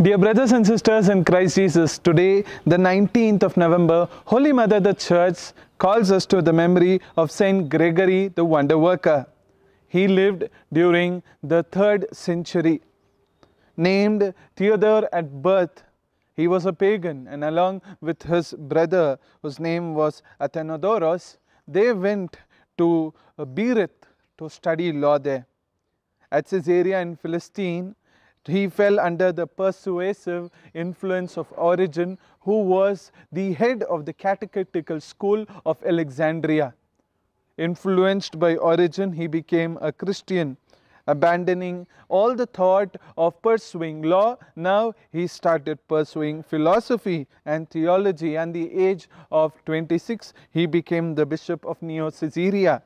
Dear brothers and sisters in Christ Jesus, today, the 19th of November, Holy Mother the Church calls us to the memory of Saint Gregory the Wonder Worker. He lived during the 3rd century. Named Theodore at birth, he was a pagan and along with his brother, whose name was Athenodoros, they went to Beirut to study law there. At Caesarea in Philistine, he fell under the persuasive influence of Origen, who was the head of the catechetical school of Alexandria. Influenced by Origen, he became a Christian. Abandoning all the thought of pursuing law, now he started pursuing philosophy and theology. And the age of 26, he became the bishop of Neo Caesarea.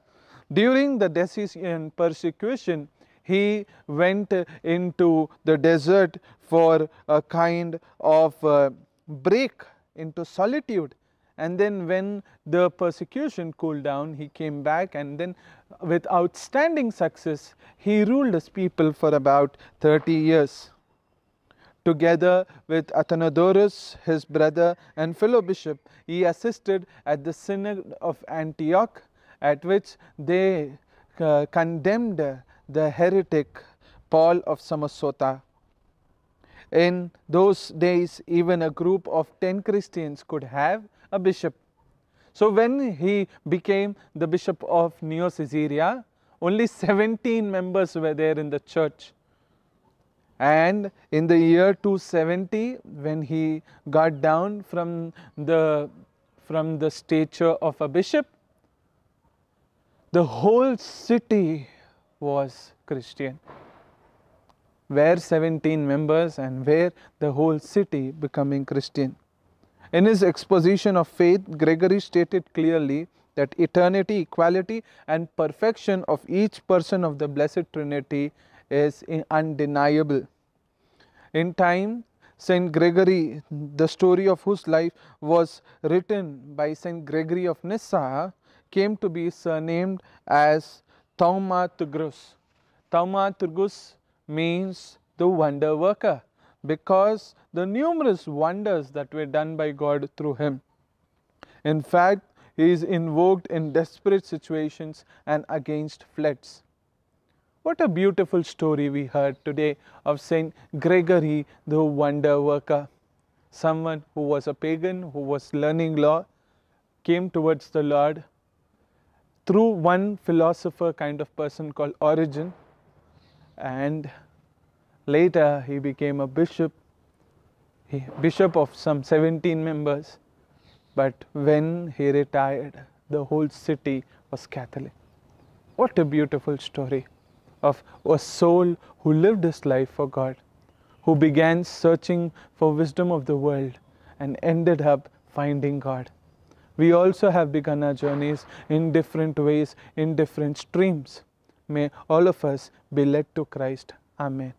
During the Decian persecution, he went into the desert for a kind of uh, break into solitude and then when the persecution cooled down he came back and then with outstanding success he ruled his people for about 30 years together with athenodorus his brother and fellow bishop he assisted at the synod of antioch at which they uh, condemned the heretic Paul of Samosata. In those days, even a group of 10 Christians could have a bishop. So when he became the bishop of Neo-Caesarea, only 17 members were there in the church. And in the year 270, when he got down from the, from the stature of a bishop, the whole city was Christian, Where 17 members and where the whole city becoming Christian. In his exposition of faith, Gregory stated clearly that eternity, equality, and perfection of each person of the Blessed Trinity is undeniable. In time, Saint Gregory, the story of whose life was written by Saint Gregory of Nyssa, came to be surnamed as Taumaturgus. Taumaturgus means the wonder worker because the numerous wonders that were done by God through him. In fact, he is invoked in desperate situations and against floods. What a beautiful story we heard today of Saint Gregory the Wonder Worker. Someone who was a pagan, who was learning law, came towards the Lord through one philosopher kind of person called Origen and later he became a bishop bishop of some 17 members but when he retired the whole city was Catholic. What a beautiful story of a soul who lived his life for God, who began searching for wisdom of the world and ended up finding God we also have begun our journeys in different ways, in different streams. May all of us be led to Christ. Amen.